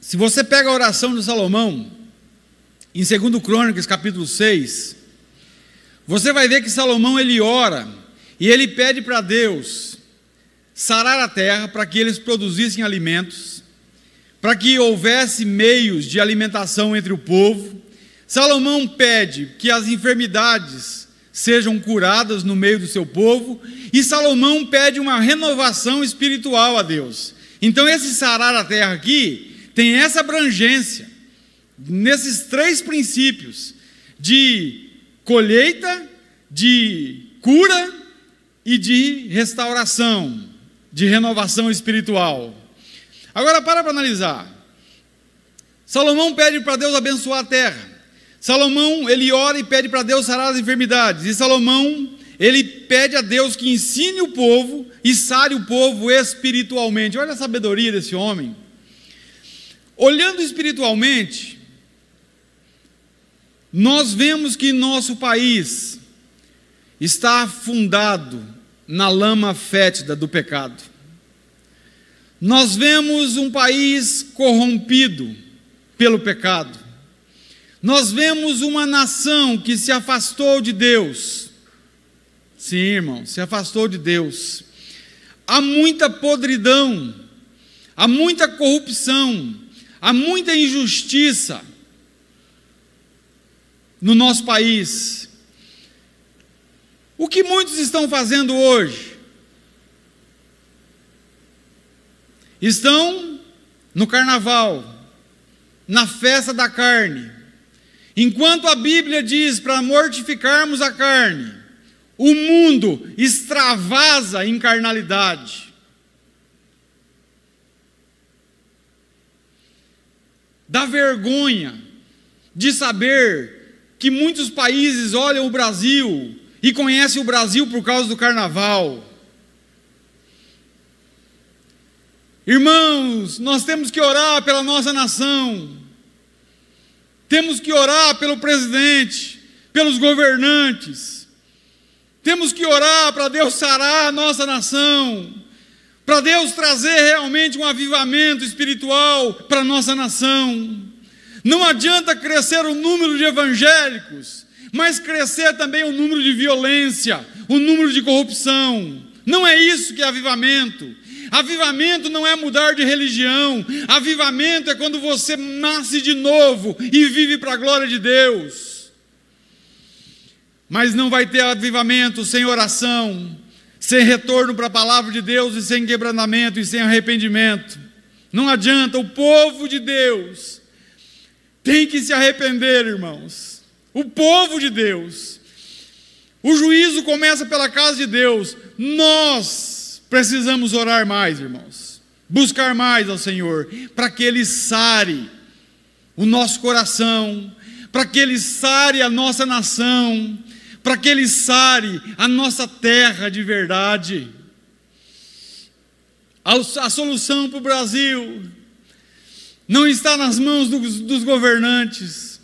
Se você pega a oração de Salomão, em 2 Crônicas, capítulo 6, você vai ver que Salomão ele ora e ele pede para Deus sarar a terra para que eles produzissem alimentos, para que houvesse meios de alimentação entre o povo. Salomão pede que as enfermidades sejam curadas no meio do seu povo, e Salomão pede uma renovação espiritual a Deus. Então, esse sarar a terra aqui tem essa abrangência nesses três princípios de colheita, de cura e de restauração, de renovação espiritual. Agora para para analisar. Salomão pede para Deus abençoar a terra. Salomão, ele ora e pede para Deus sarar as enfermidades. E Salomão, ele pede a Deus que ensine o povo e sare o povo espiritualmente. Olha a sabedoria desse homem. Olhando espiritualmente, nós vemos que nosso país está afundado na lama fétida do pecado. Nós vemos um país corrompido pelo pecado. Nós vemos uma nação que se afastou de Deus. Sim, irmão, se afastou de Deus. Há muita podridão, há muita corrupção, Há muita injustiça no nosso país. O que muitos estão fazendo hoje? Estão no carnaval, na festa da carne. Enquanto a Bíblia diz para mortificarmos a carne, o mundo extravasa em carnalidade. da vergonha de saber que muitos países olham o Brasil e conhecem o Brasil por causa do carnaval. Irmãos, nós temos que orar pela nossa nação, temos que orar pelo presidente, pelos governantes, temos que orar para Deus sarar a nossa nação, para Deus trazer realmente um avivamento espiritual para a nossa nação. Não adianta crescer o número de evangélicos, mas crescer também o número de violência, o número de corrupção. Não é isso que é avivamento. Avivamento não é mudar de religião. Avivamento é quando você nasce de novo e vive para a glória de Deus. Mas não vai ter avivamento sem oração, sem retorno para a palavra de Deus e sem quebrantamento e sem arrependimento. Não adianta, o povo de Deus tem que se arrepender, irmãos. O povo de Deus. O juízo começa pela casa de Deus. Nós precisamos orar mais, irmãos. Buscar mais ao Senhor, para que Ele sare o nosso coração, para que Ele sare a nossa nação, para que Ele sare a nossa terra de verdade. A, solução para o Brasil não está nas mãos dos, dos governantes.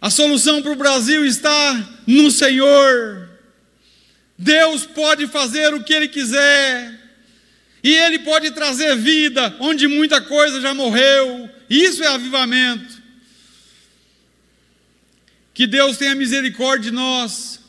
A solução para o Brasil está no Senhor. Deus pode fazer o que Ele quiser. E Ele pode trazer vida onde muita coisa já morreu. Isso é avivamento. Que Deus tenha misericórdia de nós.